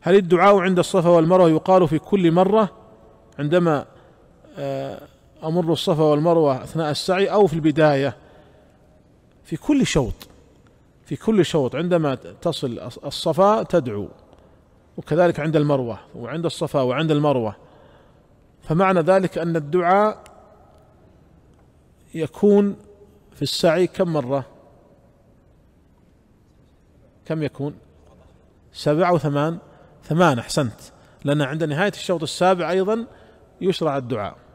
هل الدعاء عند الصفا والمروة يقال في كل مرة عندما آه، أمر الصفا والمروة أثناء السعي أو في البداية في كل شوط في كل شوط عندما تصل الصفا تدعو وكذلك عند المروة وعند الصفا وعند المروة فمعنى ذلك أن الدعاء يكون في السعي كم مرة كم يكون سبع وثمان ثمان احسنت لان عند نهايه الشوط السابع ايضا يشرع الدعاء